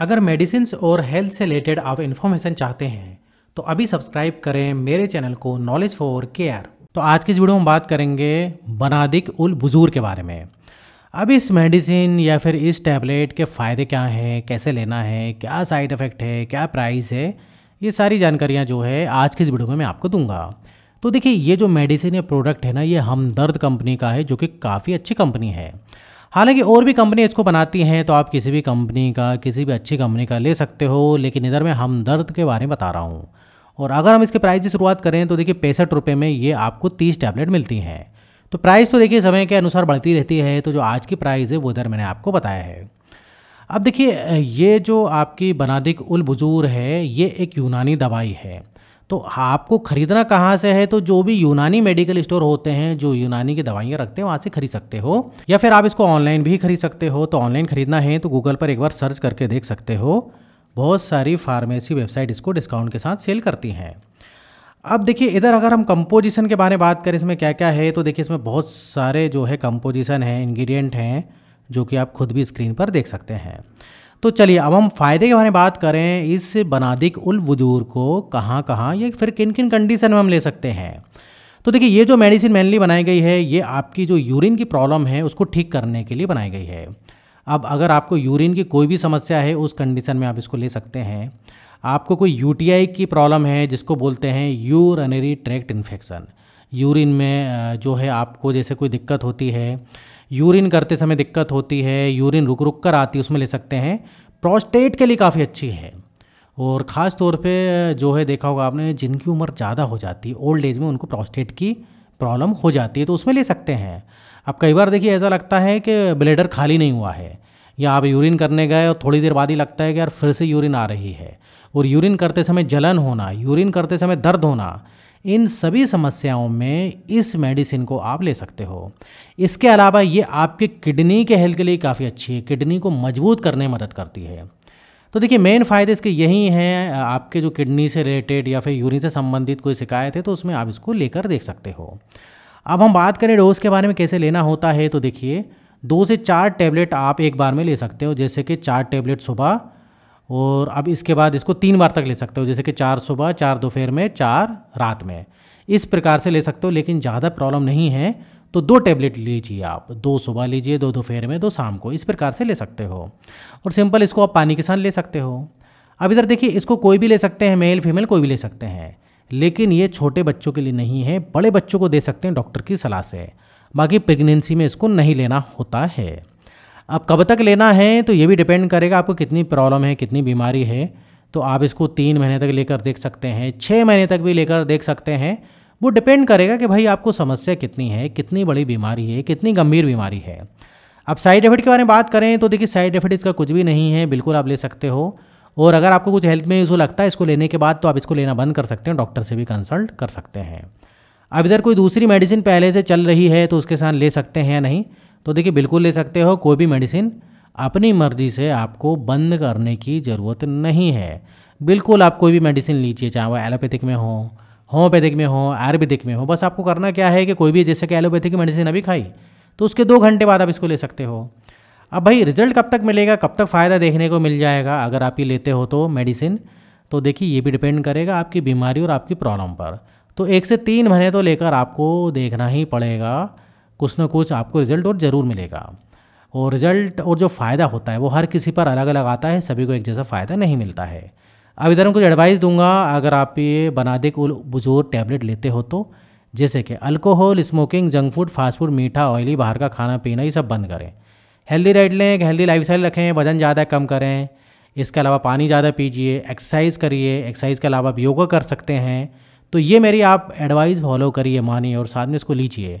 अगर मेडिसिन और हेल्थ से रिलेटेड आप इन्फॉर्मेशन चाहते हैं तो अभी सब्सक्राइब करें मेरे चैनल को नॉलेज फॉर केयर तो आज के इस वीडियो में बात करेंगे बनादिक उल बुजूर के बारे में अब इस मेडिसिन या फिर इस टैबलेट के फ़ायदे क्या हैं कैसे लेना है क्या साइड इफ़ेक्ट है क्या प्राइस है ये सारी जानकारियाँ जो है आज की इस वीडियो में मैं आपको दूंगा तो देखिए ये जो मेडिसिन या प्रोडक्ट है ना ये हमदर्द कंपनी का है जो कि काफ़ी अच्छी कंपनी है हालांकि और भी कंपनी इसको बनाती हैं तो आप किसी भी कंपनी का किसी भी अच्छी कंपनी का ले सकते हो लेकिन इधर मैं हमदर्द के बारे में बता रहा हूँ और अगर हम इसके प्राइस की शुरुआत करें तो देखिए पैंसठ रुपये में ये आपको तीस टैबलेट मिलती हैं तो प्राइस तो देखिए समय के अनुसार बढ़ती रहती है तो जो आज की प्राइस है वो इधर मैंने आपको बताया है अब देखिए ये जो आपकी बनादिक उल है ये एक यूनानी दवाई है तो आपको ख़रीदना कहाँ से है तो जो भी यूनानी मेडिकल स्टोर होते हैं जो यूनानी की दवाइयाँ रखते हैं वहाँ से खरीद सकते हो या फिर आप इसको ऑनलाइन भी खरीद सकते हो तो ऑनलाइन खरीदना है तो गूगल पर एक बार सर्च करके देख सकते हो बहुत सारी फार्मेसी वेबसाइट इसको डिस्काउंट के साथ सेल करती हैं अब देखिए इधर अगर हम कंपोजिशन के बारे में बात करें इसमें क्या क्या है तो देखिए इसमें बहुत सारे जो है कंपोजिशन हैं इंग्रेडिएंट हैं जो कि आप खुद भी स्क्रीन पर देख सकते हैं तो चलिए अब हम फ़ायदे के बारे में बात करें इस बनादिक उल वजूर को कहाँ कहाँ या फिर किन किन कंडीशन में हम ले सकते हैं तो देखिए ये जो मेडिसिन मेनली बनाई गई है ये आपकी जो यूरिन की प्रॉब्लम है उसको ठीक करने के लिए बनाई गई है अब अगर आपको यूरिन की कोई भी समस्या है उस कंडीशन में आप इसको ले सकते हैं आपको कोई यूटीआई की प्रॉब्लम है जिसको बोलते हैं यूरनरी ट्रैक्ट इन्फेक्शन यूरिन में जो है आपको जैसे कोई दिक्कत होती है यूरिन करते समय दिक्कत होती है यूरिन रुक रुक कर आती है उसमें ले सकते हैं प्रोस्टेट के लिए काफ़ी अच्छी है और ख़ास तौर पे जो है देखा होगा आपने जिनकी उम्र ज़्यादा हो जाती है ओल्ड एज में उनको प्रोस्टेट की प्रॉब्लम हो जाती है तो उसमें ले सकते हैं अब कई बार देखिए ऐसा लगता है कि ब्लेडर खाली नहीं हुआ है या आप यूरिन करने गए और थोड़ी देर बाद ही लगता है कि यार फिर से यूरिन आ रही है और यूरिन करते समय जलन होना यूरिन करते समय दर्द होना इन सभी समस्याओं में इस मेडिसिन को आप ले सकते हो इसके अलावा ये आपके किडनी के हेल्थ के लिए काफ़ी अच्छी है किडनी को मजबूत करने में मदद करती है तो देखिए मेन फ़ायदे इसके यही हैं आपके जो किडनी से रिलेटेड या फिर यूरिन से संबंधित कोई शिकायत है तो उसमें आप इसको लेकर देख सकते हो अब हम बात करें डोज के बारे में कैसे लेना होता है तो देखिए दो से चार टेबलेट आप एक बार में ले सकते हो जैसे कि चार टेबलेट सुबह और अब इसके बाद इसको तीन बार तक ले सकते हो जैसे कि चार सुबह चार दोपहर में चार रात में इस प्रकार से ले सकते हो लेकिन ज़्यादा प्रॉब्लम नहीं है तो दो टेबलेट लीजिए आप दो सुबह लीजिए दो दोपहर में दो शाम को इस प्रकार से ले सकते हो और सिंपल इसको आप पानी के साथ ले सकते हो अब इधर देखिए इसको कोई भी ले सकते हैं मेल फीमेल कोई भी ले सकते हैं लेकिन ये छोटे बच्चों के लिए नहीं है बड़े बच्चों को दे सकते हैं डॉक्टर की सलाह से बाकी प्रेगनेंसी में इसको नहीं लेना होता है अब कब तक लेना है तो ये भी डिपेंड करेगा आपको कितनी प्रॉब्लम है कितनी बीमारी है तो आप इसको तीन महीने तक लेकर देख सकते हैं छः महीने तक भी लेकर देख सकते हैं वो डिपेंड करेगा कि भाई आपको समस्या कितनी है कितनी बड़ी बीमारी है कितनी गंभीर बीमारी है अब साइड इफेक्ट के बारे में बात करें तो देखिए साइड इफेक्ट इसका कुछ भी नहीं है बिल्कुल आप ले सकते हो और अगर आपको कुछ हेल्थ में इशू लगता है इसको लेने के बाद तो आप इसको लेना बंद कर सकते हैं डॉक्टर से भी कंसल्ट कर सकते हैं अब इधर कोई दूसरी मेडिसिन पहले से चल रही है तो उसके साथ ले सकते हैं या नहीं तो देखिए बिल्कुल ले सकते हो कोई भी मेडिसिन अपनी मर्जी से आपको बंद करने की ज़रूरत नहीं है बिल्कुल आप कोई भी मेडिसिन लीजिए चाहे वह एलोपैथिक में हो होम्योपैथिक में हो आयुर्वेदिक में हो बस आपको करना क्या है कि कोई भी जैसे कि एलोपैथिक मेडिसिन अभी खाई तो उसके दो घंटे बाद आप इसको ले सकते हो अब भाई रिजल्ट कब तक मिलेगा कब तक फ़ायदा देखने को मिल जाएगा अगर आप ये लेते हो तो मेडिसिन तो देखिए ये भी डिपेंड करेगा आपकी बीमारी और आपकी प्रॉब्लम पर तो एक से तीन महीने तो लेकर आपको देखना ही पड़ेगा कुछ ना कुछ आपको रिजल्ट और ज़रूर मिलेगा और रिजल्ट और जो फ़ायदा होता है वो हर किसी पर अलग अलग आता है सभी को एक जैसा फ़ायदा नहीं मिलता है अब इधर मैं कुछ एडवाइस दूंगा अगर आप ये बनादिक बुजुर्ग बुजोर टैबलेट लेते हो तो जैसे कि alcohol smoking junk food fast food मीठा ऑयली बाहर का खाना पीना ये सब बंद करें हेल्दी डाइट लें एक हेल्दी लाइफ रखें वजन ज़्यादा कम करें इसके अलावा पानी ज़्यादा पीजिए एक्सरसाइज करिए एक्सरसाइज के अलावा आप योगा कर सकते हैं तो ये मेरी आप एडवाइस फॉलो करिए मानिए और साथ में इसको लीजिए